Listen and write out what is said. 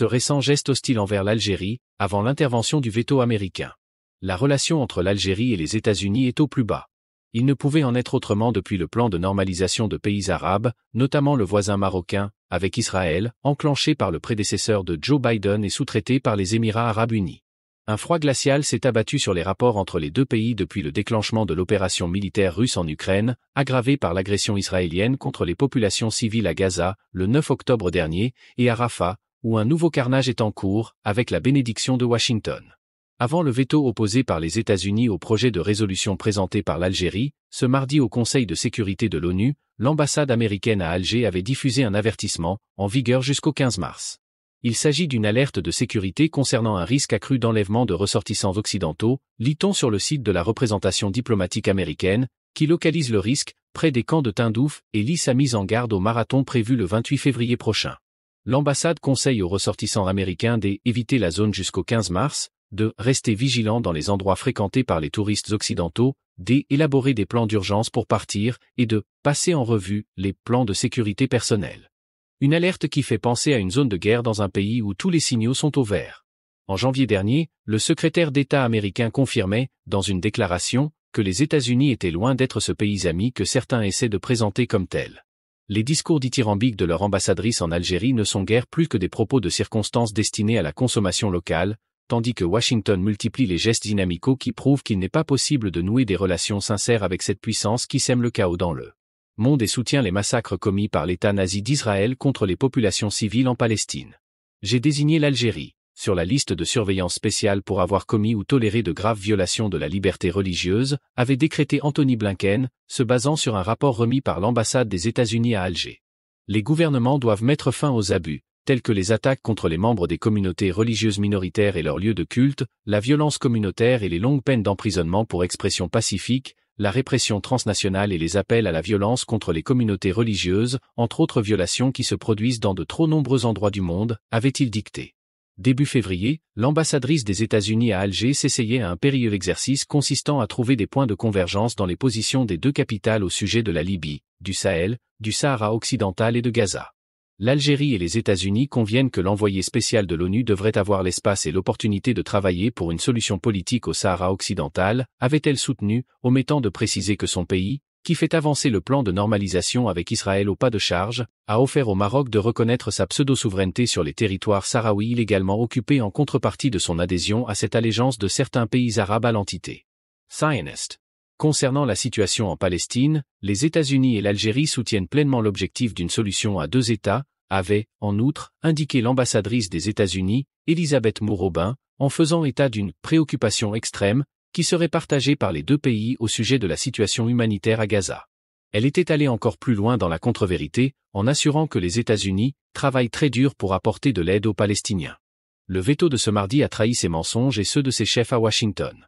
ce récent geste hostile envers l'Algérie, avant l'intervention du veto américain. La relation entre l'Algérie et les États-Unis est au plus bas. Il ne pouvait en être autrement depuis le plan de normalisation de pays arabes, notamment le voisin marocain, avec Israël, enclenché par le prédécesseur de Joe Biden et sous-traité par les Émirats arabes unis. Un froid glacial s'est abattu sur les rapports entre les deux pays depuis le déclenchement de l'opération militaire russe en Ukraine, aggravée par l'agression israélienne contre les populations civiles à Gaza, le 9 octobre dernier, et à Rafah, où un nouveau carnage est en cours, avec la bénédiction de Washington. Avant le veto opposé par les États-Unis au projet de résolution présenté par l'Algérie, ce mardi au Conseil de sécurité de l'ONU, l'ambassade américaine à Alger avait diffusé un avertissement, en vigueur jusqu'au 15 mars. Il s'agit d'une alerte de sécurité concernant un risque accru d'enlèvement de ressortissants occidentaux, lit-on sur le site de la représentation diplomatique américaine, qui localise le risque, près des camps de Tindouf, et lit sa mise en garde au marathon prévu le 28 février prochain l'ambassade conseille aux ressortissants américains d'éviter la zone jusqu'au 15 mars, de rester vigilants dans les endroits fréquentés par les touristes occidentaux, d'élaborer des plans d'urgence pour partir et de passer en revue les plans de sécurité personnelle. Une alerte qui fait penser à une zone de guerre dans un pays où tous les signaux sont au vert. En janvier dernier, le secrétaire d'État américain confirmait, dans une déclaration, que les États-Unis étaient loin d'être ce pays ami que certains essaient de présenter comme tel les discours dithyrambiques de leur ambassadrice en Algérie ne sont guère plus que des propos de circonstances destinés à la consommation locale, tandis que Washington multiplie les gestes dynamicaux qui prouvent qu'il n'est pas possible de nouer des relations sincères avec cette puissance qui sème le chaos dans le monde et soutient les massacres commis par l'État nazi d'Israël contre les populations civiles en Palestine. J'ai désigné l'Algérie sur la liste de surveillance spéciale pour avoir commis ou toléré de graves violations de la liberté religieuse, avait décrété Anthony Blinken, se basant sur un rapport remis par l'ambassade des États-Unis à Alger. Les gouvernements doivent mettre fin aux abus, tels que les attaques contre les membres des communautés religieuses minoritaires et leurs lieux de culte, la violence communautaire et les longues peines d'emprisonnement pour expression pacifique, la répression transnationale et les appels à la violence contre les communautés religieuses, entre autres violations qui se produisent dans de trop nombreux endroits du monde, avait-il dicté début février, l'ambassadrice des États-Unis à Alger s'essayait à un périlleux exercice consistant à trouver des points de convergence dans les positions des deux capitales au sujet de la Libye, du Sahel, du Sahara occidental et de Gaza. L'Algérie et les États-Unis conviennent que l'envoyé spécial de l'ONU devrait avoir l'espace et l'opportunité de travailler pour une solution politique au Sahara occidental, avait-elle soutenu, omettant de préciser que son pays, qui fait avancer le plan de normalisation avec Israël au pas de charge, a offert au Maroc de reconnaître sa pseudo-souveraineté sur les territoires sahraouis illégalement occupés en contrepartie de son adhésion à cette allégeance de certains pays arabes à l'entité. Zionist. Concernant la situation en Palestine, les États-Unis et l'Algérie soutiennent pleinement l'objectif d'une solution à deux États, avait, en outre, indiqué l'ambassadrice des États-Unis, Elisabeth Mourobin, en faisant état d'une préoccupation extrême qui serait partagée par les deux pays au sujet de la situation humanitaire à Gaza. Elle était allée encore plus loin dans la contre-vérité, en assurant que les États-Unis travaillent très dur pour apporter de l'aide aux Palestiniens. Le veto de ce mardi a trahi ses mensonges et ceux de ses chefs à Washington.